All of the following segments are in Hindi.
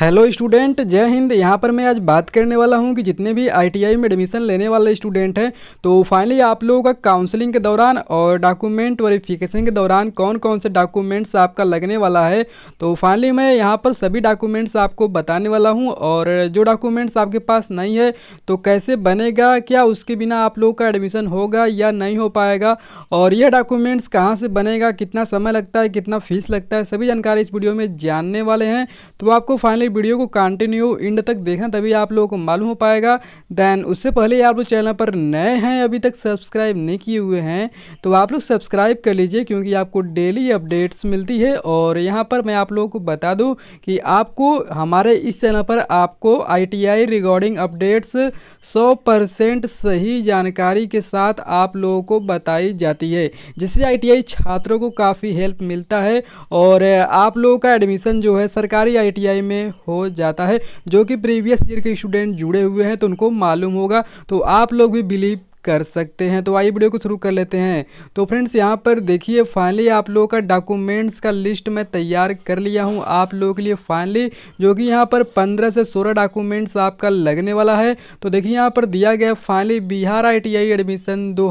हेलो स्टूडेंट जय हिंद यहाँ पर मैं आज बात करने वाला हूँ कि जितने भी आईटीआई में एडमिशन लेने वाले स्टूडेंट हैं तो फाइनली आप लोगों का काउंसलिंग के दौरान और डॉक्यूमेंट वेरिफिकेशन के दौरान कौन कौन से डॉक्यूमेंट्स आपका लगने वाला है तो फाइनली मैं यहाँ पर सभी डॉक्यूमेंट्स आपको बताने वाला हूँ और जो डॉक्यूमेंट्स आपके पास नहीं है तो कैसे बनेगा क्या उसके बिना आप लोगों का एडमिशन होगा या नहीं हो पाएगा और यह डॉक्यूमेंट्स कहाँ से बनेगा कितना समय लगता है कितना फीस लगता है सभी जानकारी इस वीडियो में जानने वाले हैं तो आपको फाइनली वीडियो को कंटिन्यू एंड तक देखना तभी आप लोगों को मालूम हो पाएगा देन उससे पहले आप लोग चैनल पर नए हैं अभी तक सब्सक्राइब नहीं किए हुए हैं तो आप लोग सब्सक्राइब कर लीजिए क्योंकि आपको डेली अपडेट्स मिलती है और यहाँ पर मैं आप लोगों को बता दूँ कि आपको हमारे इस चैनल पर आपको आई रिगार्डिंग अपडेट्स सौ सही जानकारी के साथ आप लोगों को बताई जाती है जिससे आई छात्रों को काफ़ी हेल्प मिलता है और आप लोगों का एडमिशन जो है सरकारी आई में हो जाता है जो कि प्रीवियस ईयर के स्टूडेंट जुड़े हुए हैं तो उनको मालूम होगा तो आप लोग भी बिलीव कर सकते हैं तो आइए वीडियो को शुरू कर लेते हैं तो फ्रेंड्स यहाँ पर देखिए फाइनली आप लोगों का डॉक्यूमेंट्स का लिस्ट मैं तैयार कर लिया हूँ आप लोगों के लिए फाइनली जो कि यहाँ पर पंद्रह से सोलह डॉक्यूमेंट्स आपका लगने वाला है तो देखिए यहाँ पर दिया गया फाइनली बिहार आई एडमिशन दो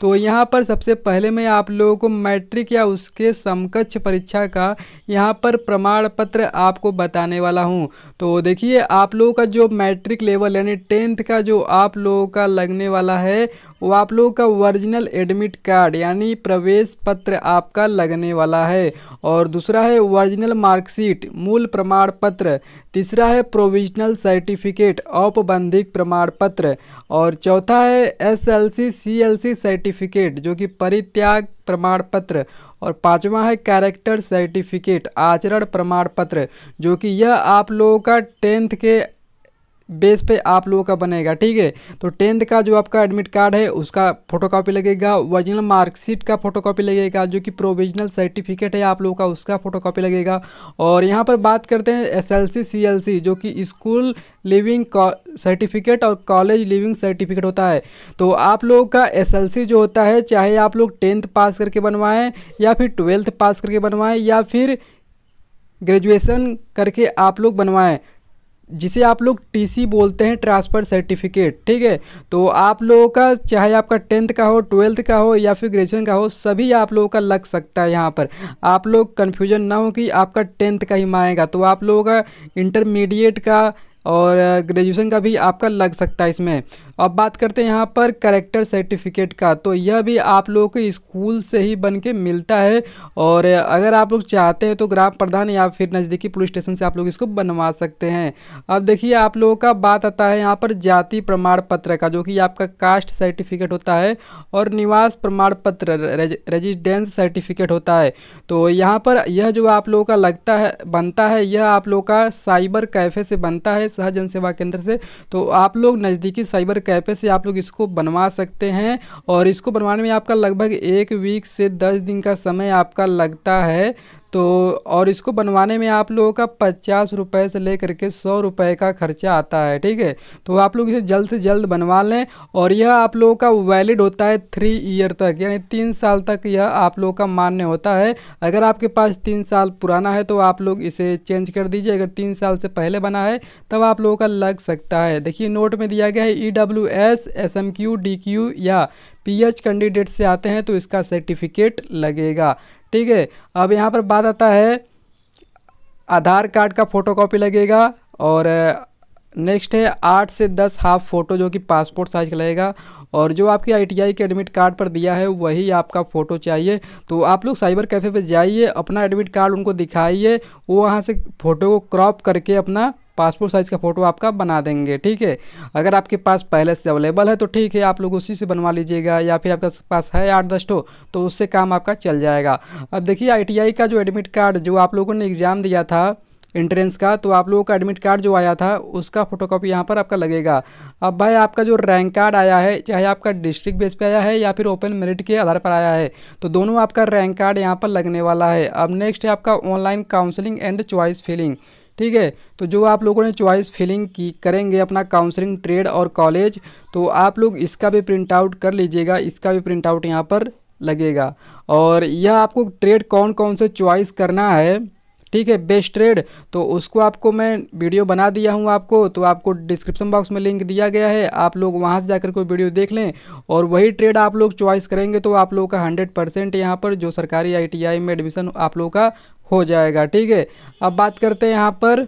तो यहाँ पर सबसे पहले मैं आप लोगों को मैट्रिक या उसके समकक्ष परीक्षा का यहाँ पर प्रमाण पत्र आपको बताने वाला हूँ तो देखिए आप लोगों का जो मैट्रिक लेवल यानी टेंथ का जो आप लोगों का लग लगने वाला है वो आप लोगों का ओरिजिनल एडमिट कार्ड यानी प्रवेश पत्र आपका लगने वाला है और दूसरा है ओरिजिनल मार्कशीट मूल प्रमाण पत्र तीसरा है प्रोविजनल सर्टिफिकेट औपबंधिक प्रमाण पत्र और चौथा है एसएलसी सीएलसी सर्टिफिकेट जो कि परित्याग प्रमाण पत्र और पांचवा है कैरेक्टर सर्टिफिकेट आचरण प्रमाण पत्र जो कि यह आप लोगों का टेंथ के बेस पे आप लोगों का बनेगा ठीक है तो टेंथ का जो आपका एडमिट कार्ड है उसका फोटोकॉपी लगेगा ओरिजिनल मार्कशीट का फोटोकॉपी लगेगा जो कि प्रोविजनल सर्टिफिकेट है आप लोगों का उसका फोटोकॉपी लगेगा और यहाँ पर बात करते हैं एसएलसी सीएलसी जो कि स्कूल लिविंग सर्टिफिकेट और कॉलेज लिविंग सर्टिफिकेट होता है तो आप लोगों का सी जो होता है चाहे आप लोग टेंथ पास करके बनवाएँ या फिर ट्वेल्थ पास करके बनवाएँ या फिर ग्रेजुएशन करके आप लोग बनवाएँ जिसे आप लोग टीसी बोलते हैं ट्रांसफ़र सर्टिफिकेट ठीक है तो आप लोगों का चाहे आपका टेंथ का हो ट्वेल्थ का हो या फिर ग्रेजुएशन का हो सभी आप लोगों का लग सकता है यहाँ पर आप लोग कन्फ्यूजन ना हो कि आपका टेंथ का ही माएगा तो आप लोगों का इंटरमीडिएट का और ग्रेजुएशन का भी आपका लग सकता है इसमें अब बात करते हैं यहाँ पर करेक्टर सर्टिफिकेट का तो यह भी आप लोगों को स्कूल से ही बन के मिलता है और अगर आप लोग चाहते हैं तो ग्राम प्रधान या फिर नज़दीकी पुलिस स्टेशन से आप लोग इसको बनवा सकते हैं अब देखिए आप लोगों का बात आता है यहाँ पर जाति प्रमाण पत्र का जो कि आपका कास्ट सर्टिफिकेट होता है और निवास प्रमाण पत्र रेजिडेंस सर्टिफिकेट होता है तो यहाँ पर यह जो आप लोगों का लगता है बनता है यह आप लोगों का साइबर कैफ़े से बनता है सह जन सेवा केंद्र से तो आप लोग नज़दीकी साइबर कैफे से आप लोग इसको बनवा सकते हैं और इसको बनवाने में आपका लगभग एक वीक से दस दिन का समय आपका लगता है तो और इसको बनवाने में आप लोगों का पचास रुपये से लेकर के सौ रुपये का खर्चा आता है ठीक है तो आप लोग इसे जल्द से जल्द बनवा लें और यह आप लोगों का वैलिड होता है थ्री ईयर तक यानी तीन साल तक यह आप लोगों का मान्य होता है अगर आपके पास तीन साल पुराना है तो आप लोग इसे चेंज कर दीजिए अगर तीन साल से पहले बना है तब आप लोगों का लग सकता है देखिए नोट में दिया गया है E W S S M Q D Q या एच कैंडिडेट से आते हैं तो इसका सर्टिफिकेट लगेगा ठीक है अब यहाँ पर बात आता है आधार कार्ड का फ़ोटोकॉपी लगेगा और नेक्स्ट है आठ से दस हाफ फ़ोटो जो कि पासपोर्ट साइज़ का लगेगा और जो आपकी आईटीआई के एडमिट कार्ड पर दिया है वही आपका फ़ोटो चाहिए तो आप लोग साइबर कैफ़े पर जाइए अपना एडमिट कार्ड उनको दिखाइए वो वहाँ से फ़ोटो को क्रॉप करके अपना पासपोर्ट साइज़ का फ़ोटो आपका बना देंगे ठीक है अगर आपके पास पहले से अवेलेबल है तो ठीक है आप लोग उसी से बनवा लीजिएगा या फिर आपके पास है आठ दस ठो तो उससे काम आपका चल जाएगा अब देखिए आईटीआई का जो एडमिट कार्ड जो आप लोगों ने एग्ज़ाम दिया था इंट्रेंस का तो आप लोगों का एडमिट कार्ड जो आया था उसका फोटोकॉपी यहाँ पर आपका लगेगा अब भाई आपका जो रैंक कार्ड आया है चाहे आपका डिस्ट्रिक्ट बेस पे आया है या फिर ओपन मेरिट के आधार पर आया है तो दोनों आपका रैंक कार्ड यहाँ पर लगने वाला है अब नेक्स्ट है आपका online counselling and choice filling ठीक है तो जो आप लोगों ने चॉइस फिलिंग की करेंगे अपना काउंसलिंग ट्रेड और कॉलेज तो आप लोग इसका भी प्रिंट आउट कर लीजिएगा इसका भी प्रिंट आउट यहाँ पर लगेगा और यह आपको ट्रेड कौन कौन से चॉइस करना है ठीक है बेस्ट ट्रेड तो उसको आपको मैं वीडियो बना दिया हूँ आपको तो आपको डिस्क्रिप्शन बॉक्स में लिंक दिया गया है आप लोग वहाँ से जाकर कोई वीडियो देख लें और वही ट्रेड आप लोग चॉइस करेंगे तो आप लोगों का हंड्रेड परसेंट यहाँ पर जो सरकारी आई में एडमिशन आप लोग का हो जाएगा ठीक है अब बात करते हैं यहाँ पर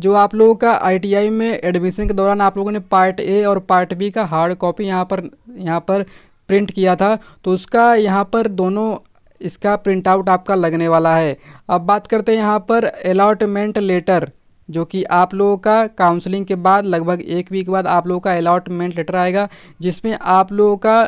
जो आप लोगों का आई में एडमिशन के दौरान आप लोगों ने पार्ट ए और पार्ट बी का हार्ड कॉपी यहाँ पर यहाँ पर प्रिंट किया था तो उसका यहाँ पर दोनों इसका प्रिंट आउट आपका लगने वाला है अब बात करते हैं यहाँ पर अलाटमेंट लेटर जो कि आप लोगों का काउंसलिंग के बाद लगभग एक वीक बाद आप लोगों का अलाटमेंट लेटर आएगा जिसमें आप लोगों का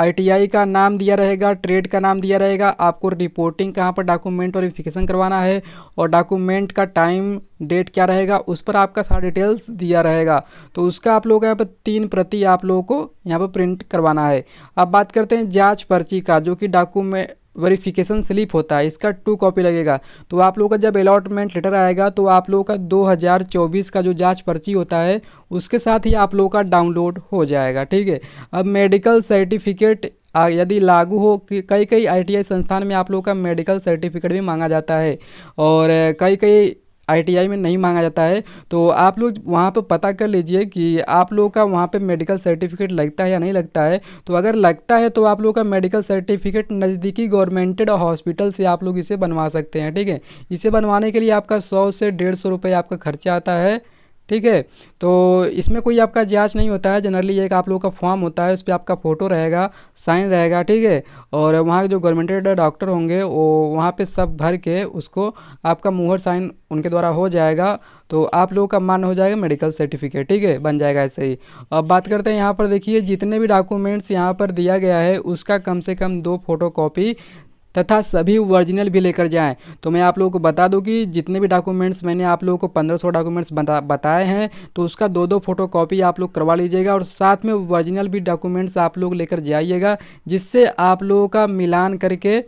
आईटीआई का नाम दिया रहेगा ट्रेड का नाम दिया रहेगा आपको रिपोर्टिंग कहाँ पर डॉक्यूमेंट वेरिफिकेशन करवाना है और डॉक्यूमेंट का टाइम डेट क्या रहेगा उस पर आपका सारा डिटेल्स दिया रहेगा तो उसका आप लोगों का यहाँ पर तीन प्रति आप लोगों को यहाँ पर प्रिंट करवाना है अब बात करते हैं जाँच पर्ची का जो कि डॉक्यूमेंट वेरिफिकेशन स्लिप होता है इसका टू कॉपी लगेगा तो आप लोगों का जब अलॉटमेंट लेटर आएगा तो आप लोगों का 2024 का जो जांच पर्ची होता है उसके साथ ही आप लोगों का डाउनलोड हो जाएगा ठीक है अब मेडिकल सर्टिफिकेट यदि लागू हो कई कई आईटीआई संस्थान में आप लोगों का मेडिकल सर्टिफिकेट भी मांगा जाता है और कई कई आईटीआई में नहीं मांगा जाता है तो आप लोग वहाँ पर पता कर लीजिए कि आप लोगों का वहाँ पर मेडिकल सर्टिफिकेट लगता है या नहीं लगता है तो अगर लगता है तो आप लोगों का मेडिकल सर्टिफिकेट नज़दीकी गवर्नमेंटेड हॉस्पिटल से आप लोग इसे बनवा सकते हैं ठीक है इसे बनवाने के लिए आपका सौ से डेढ़ सौ रुपये आपका खर्चा आता है ठीक है तो इसमें कोई आपका जांच नहीं होता है जनरली एक आप लोगों का फॉर्म होता है उस पर आपका फ़ोटो रहेगा साइन रहेगा ठीक है और वहाँ के जो गवर्नमेंटेड डॉक्टर होंगे वो वहाँ पे सब भर के उसको आपका मुहर साइन उनके द्वारा हो जाएगा तो आप लोगों का मान हो जाएगा मेडिकल सर्टिफिकेट ठीक है बन जाएगा ऐसे ही अब बात करते हैं यहाँ पर देखिए जितने भी डॉक्यूमेंट्स यहाँ पर दिया गया है उसका कम से कम दो फोटो कॉपी तथा सभी ओरिजिनल भी लेकर जाएं तो मैं आप लोगों को बता दूं कि जितने भी डॉक्यूमेंट्स मैंने आप लोगों को पंद्रह सौ डॉक्यूमेंट्स बता बताए हैं तो उसका दो दो फोटो कॉपी आप लोग करवा लीजिएगा और साथ में ओरिजिनल भी डॉक्यूमेंट्स आप लोग लेकर जाइएगा जिससे आप लोगों का मिलान करके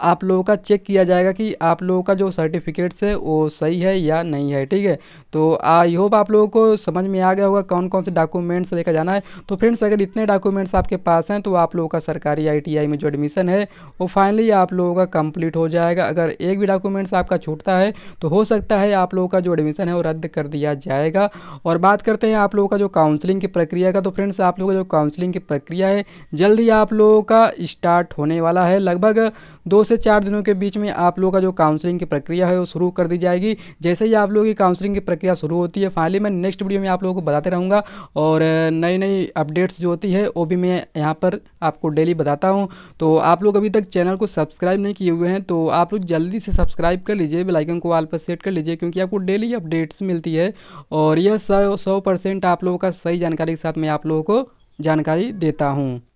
आप लोगों का चेक किया जाएगा कि आप लोगों का जो सर्टिफिकेट्स है वो सही है या नहीं है ठीक है तो आई होप आप लोगों को समझ में आ गया होगा कौन कौन से डॉक्यूमेंट्स लेकर जाना है तो फ्रेंड्स अगर इतने डॉक्यूमेंट्स आपके पास हैं तो आप लोगों का सरकारी आई में जो एडमिशन है वो फाइनली आप लोगों का कम्प्लीट हो जाएगा अगर एक भी डॉक्यूमेंट्स आपका छूटता है तो हो सकता है आप लोगों का जो एडमिशन है वो रद्द कर दिया जाएगा और बात करते हैं आप लोगों का जो काउंसलिंग की प्रक्रिया का तो फ्रेंड्स आप लोगों का जो काउंसलिंग की प्रक्रिया है जल्द ही आप लोगों का स्टार्ट होने वाला है लगभग दो से चार दिनों के बीच में आप लोगों का जो काउंसलिंग की प्रक्रिया है वो शुरू कर दी जाएगी जैसे ही आप लोगों की काउंसलिंग की प्रक्रिया शुरू होती है फाइनली मैं नेक्स्ट वीडियो में आप लोगों को बताते रहूँगा और नई नई अपडेट्स जो होती है वो भी मैं यहाँ पर आपको डेली बताता हूँ तो आप लोग अभी तक चैनल को सब्सक्राइब नहीं किए हुए हैं तो आप लोग जल्दी से सब्सक्राइब कर लीजिए बेलाइकन को वाल पर सेट कर लीजिए क्योंकि आपको डेली अपडेट्स मिलती है और यह सौ सौ परसेंट आप लोगों का सही जानकारी के साथ मैं आप लोगों को जानकारी देता हूँ